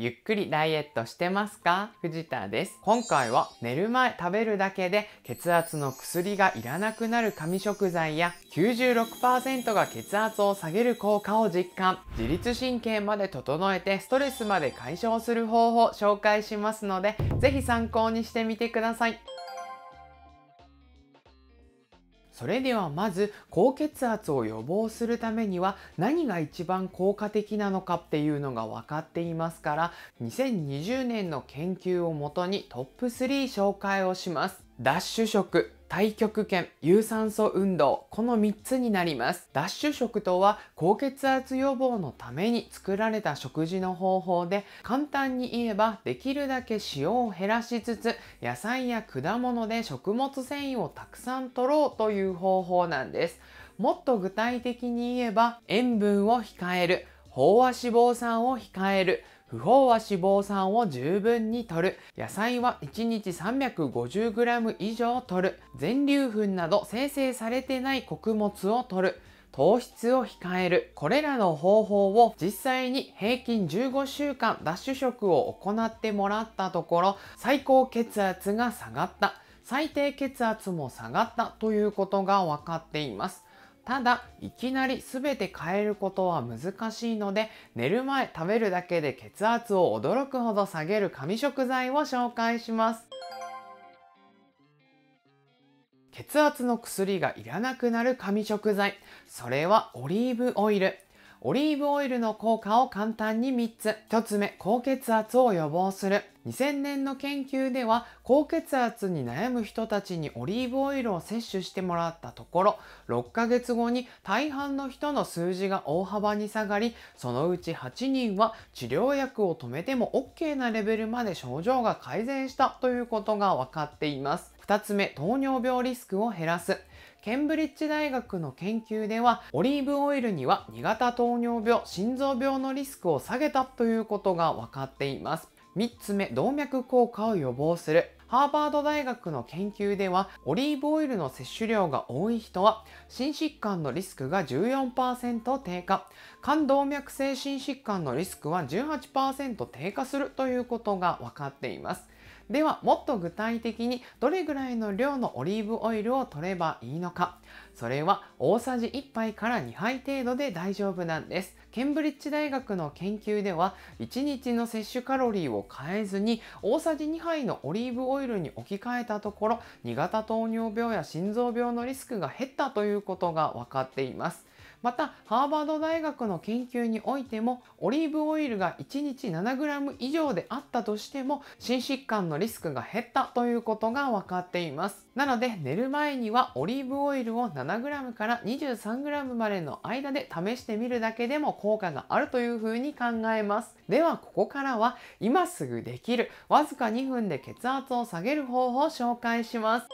ゆっくりダイエットしてますか藤田です。今回は寝る前食べるだけで血圧の薬がいらなくなる紙食材や96%が血圧を下げる効果を実感、自律神経まで整えてストレスまで解消する方法紹介しますので、是非参考にしてみてください。それではまず高血圧を予防するためには何が一番効果的なのかっていうのが分かっていますから2020年の研究をもとにトップ3紹介をします。ダッシュ食太極拳、有酸素運動、この3つになります。ダッシュ食とは高血圧予防のために作られた食事の方法で、簡単に言えばできるだけ塩を減らしつつ、野菜や果物で食物繊維をたくさん取ろうという方法なんです。もっと具体的に言えば、塩分を控える、飽和脂肪酸を控える、不飽和脂肪酸を十分に摂る野菜は1日 350g 以上摂る全粒粉など生成されてない穀物を摂る糖質を控えるこれらの方法を実際に平均15週間ダッシュ食を行ってもらったところ最高血圧が下がった最低血圧も下がったということが分かっていますただいきなり全て変えることは難しいので寝る前食べるだけで血圧を驚くほど下げる紙食材を紹介します血圧の薬がいらなくなる紙食材それはオリーブオイルオリーブオイルの効果を簡単に3つ1つ目高血圧を予防する2000年の研究では高血圧に悩む人たちにオリーブオイルを摂取してもらったところ6ヶ月後に大半の人の数字が大幅に下がりそのうち8人は治療薬を止めても OK なレベルまで症状が改善したということが分かっています。2つ目、糖尿病リスクを減らす。ケンブリッジ大学の研究では、オリーブオイルには2型糖尿病、心臓病のリスクを下げたということが分かっています。3つ目、動脈硬化を予防する。ハーバード大学の研究では、オリーブオイルの摂取量が多い人は、心疾患のリスクが14%低下、冠動脈性心疾患のリスクは18%低下するということが分かっています。ではもっと具体的にどれぐらいの量のオリーブオイルを取ればいいのかそれは大さじ1杯から2杯程度で大丈夫なんですケンブリッジ大学の研究では1日の摂取カロリーを変えずに大さじ2杯のオリーブオイルに置き換えたところ2型糖尿病や心臓病のリスクが減ったということが分かっていますまたハーバード大学の研究においてもオリーブオイルが1日 7g 以上であったとしても心疾患のリスクが減ったということが分かっていますなので寝る前にはオリーブオイルを 7g から 23g までの間で試してみるだけでも効果があるというふうに考えますではここからは今すぐできるわずか2分で血圧を下げる方法を紹介します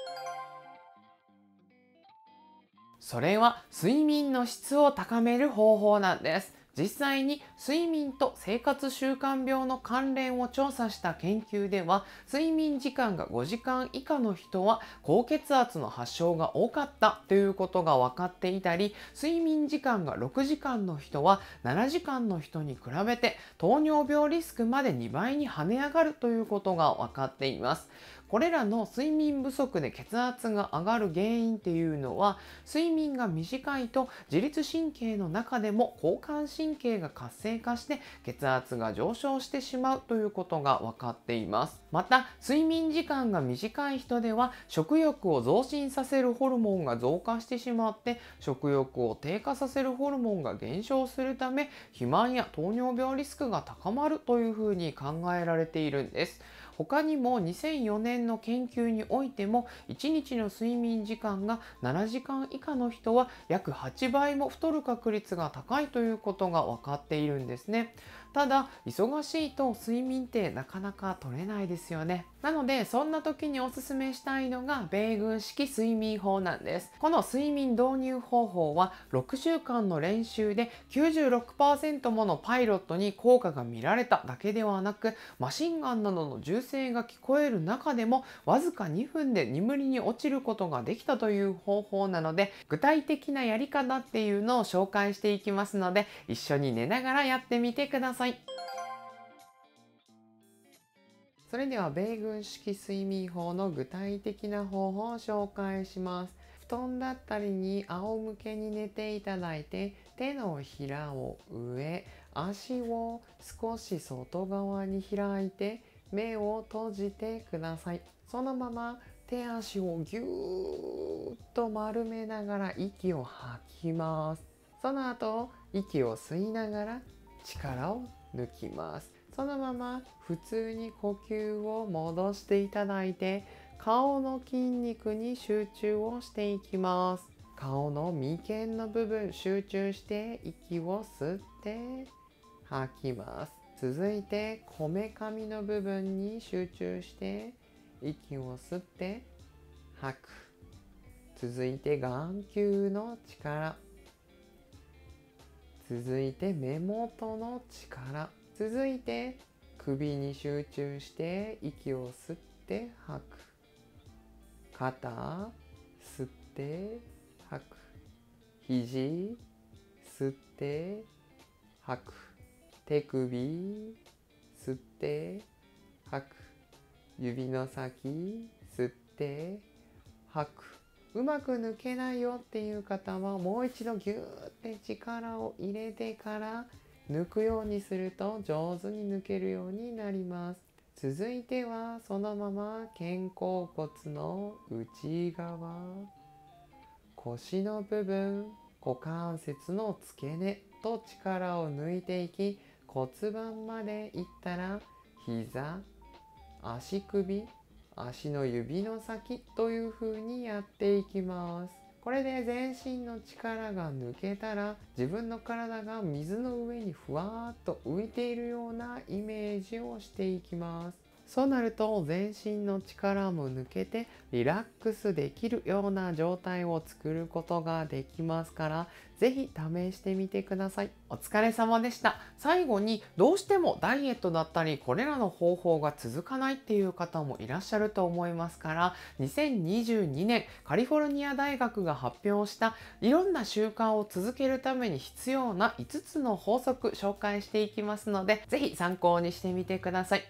それは睡眠の質を高める方法なんです実際に睡眠と生活習慣病の関連を調査した研究では睡眠時間が5時間以下の人は高血圧の発症が多かったということが分かっていたり睡眠時間が6時間の人は7時間の人に比べて糖尿病リスクまで2倍に跳ね上がるということが分かっていますこれらの睡眠不足で血圧が上がる原因っていうのは睡眠が短いと自律神経の中でも交感神経が活性化して血圧が上昇してしまうということが分かっていますまた睡眠時間が短い人では食欲を増進させるホルモンが増加してしまって食欲を低下させるホルモンが減少するため肥満や糖尿病リスクが高まるというふうに考えられているんです。他にも2004年の研究においても1日の睡眠時間が7時間以下の人は約8倍も太る確率が高いということが分かっているんですね。ただ忙しいと睡眠ってなかなか取れないですよねなのでそんな時におすすめしたいのが米軍式睡眠法なんですこの睡眠導入方法は6週間の練習で96%ものパイロットに効果が見られただけではなくマシンガンなどの銃声が聞こえる中でもわずか2分で眠りに落ちることができたという方法なので具体的なやり方っていうのを紹介していきますので一緒に寝ながらやってみてくださいさいそれでは米軍式睡眠法の具体的な方法を紹介します布団だったりに仰向けに寝ていただいて手のひらを上足を少し外側に開いて目を閉じてくださいそのまま手足をぎゅーっと丸めながら息を吐きますその後息を吸いながら力を抜きますそのまま普通に呼吸を戻していただいて顔の筋肉に集中をしていきます顔の眉間の部分集中して息を吸って吐きます続いてこめかみの部分に集中して息を吸って吐く続いて眼球の力続いて目元の力続いて首に集中して息を吸って吐く肩吸って吐く肘吸って吐く手首吸って吐く指の先吸って吐くうまく抜けないよっていう方はもう一度ギューって力を入れてから抜くようにすると上手に抜けるようになります続いてはそのまま肩甲骨の内側腰の部分股関節の付け根と力を抜いていき骨盤までいったら膝足首足の指の先という風にやっていきますこれで全身の力が抜けたら自分の体が水の上にふわーっと浮いているようなイメージをしていきますそうなると全身の力も抜けてリラックスできるような状態を作ることができますからぜひ試してみてください。お疲れ様でした。最後にどうしてもダイエットだったりこれらの方法が続かないっていう方もいらっしゃると思いますから2022年カリフォルニア大学が発表したいろんな習慣を続けるために必要な5つの法則紹介していきますのでぜひ参考にしてみてください。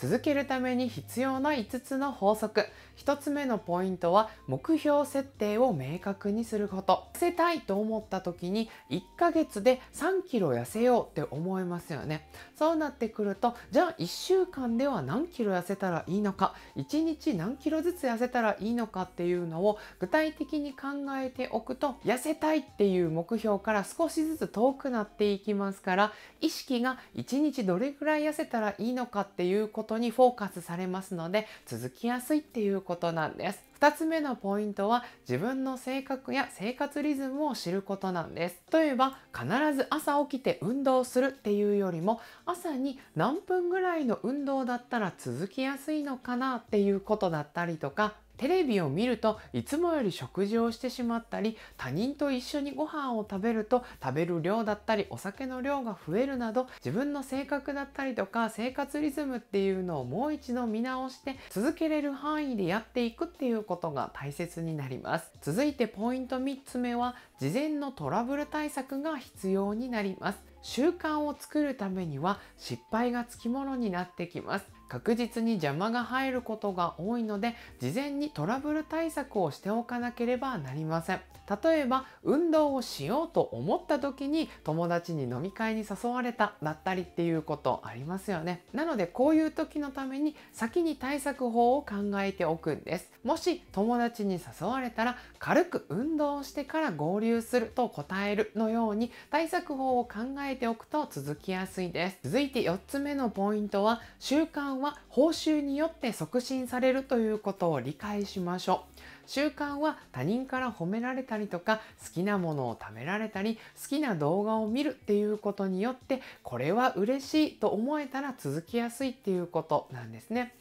続けるために必要な5つの法則1つ目のポイントは目標設定を明確にすること痩せたいと思った時に1ヶ月で3キロ痩せようって思いますよねそうなってくるとじゃあ1週間では何キロ痩せたらいいのか1日何キロずつ痩せたらいいのかっていうのを具体的に考えておくと痩せたいっていう目標から少しずつ遠くなっていきますから意識が1日どれくらい痩せたらいいのかっていうことにフォーカスされますので続きやすいっていうことことなんです。2つ目のポイントは自分の性格や生活リズムを知ることなんです。例えば必ず朝起きて運動するっていうよりも朝に何分ぐらいの運動だったら続きやすいのかなっていうことだったりとかテレビを見るといつもより食事をしてしまったり他人と一緒にご飯を食べると食べる量だったりお酒の量が増えるなど自分の性格だったりとか生活リズムっていうのをもう一度見直して続けれる範囲でやっていくっていうことが大切になります続いてポイント3つ目は事前のトラブル対策が必要になります習慣を作るためには失敗がつきものになってきます確実に邪魔が入ることが多いので事前にトラブル対策をしておかなければなりません例えば運動をしようと思った時に友達に飲み会に誘われただったりっていうことありますよねなのでこういう時のために先に対策法を考えておくんですもし友達に誘われたら軽く運動をしてから合流すると答えるのように対策法を考えておくと続きやすいです続いて4つ目のポイントは習慣は報酬によって促進されるということを理解しましょう。習慣は他人から褒められたりとか好きなものを食べられたり好きな動画を見るっていうことによってこれは嬉しいと思えたら続きやすいっていうことなんですね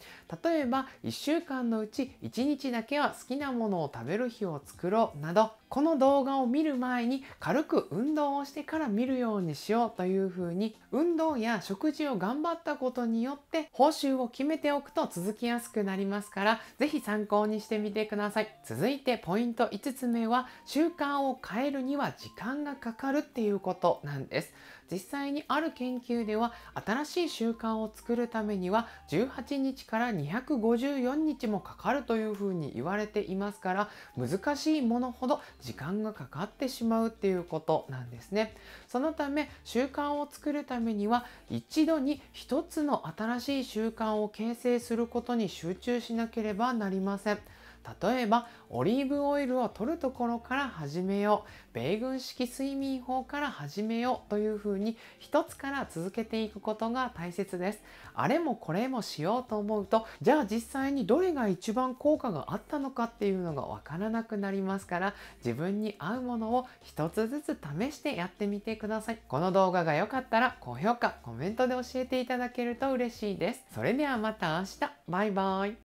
例えば1週間のうち1日だけは好きなものを食べる日を作ろうなどこの動画を見る前に軽く運動をしてから見るようにしようというふうに運動や食事を頑張ったことによって報酬を決めておくと続きやすくなりますから是非参考にしてみてください。続いてポイント5つ目は習慣を変えるには時間がかかるっていうことなんです実際にある研究では新しい習慣を作るためには18日から254日もかかるというふうに言われていますから難しいものほど時間がかかってしまうっていうことなんですねそのため習慣を作るためには一度に一つの新しい習慣を形成することに集中しなければなりません例えばオリーブオイルを取るところから始めよう米軍式睡眠法から始めようというふうに一つから続けていくことが大切ですあれもこれもしようと思うとじゃあ実際にどれが一番効果があったのかっていうのがわからなくなりますから自分に合うものを一つずつ試してやってみてくださいこの動画が良かったら高評価コメントで教えていただけると嬉しいですそれではまた明日バイバイ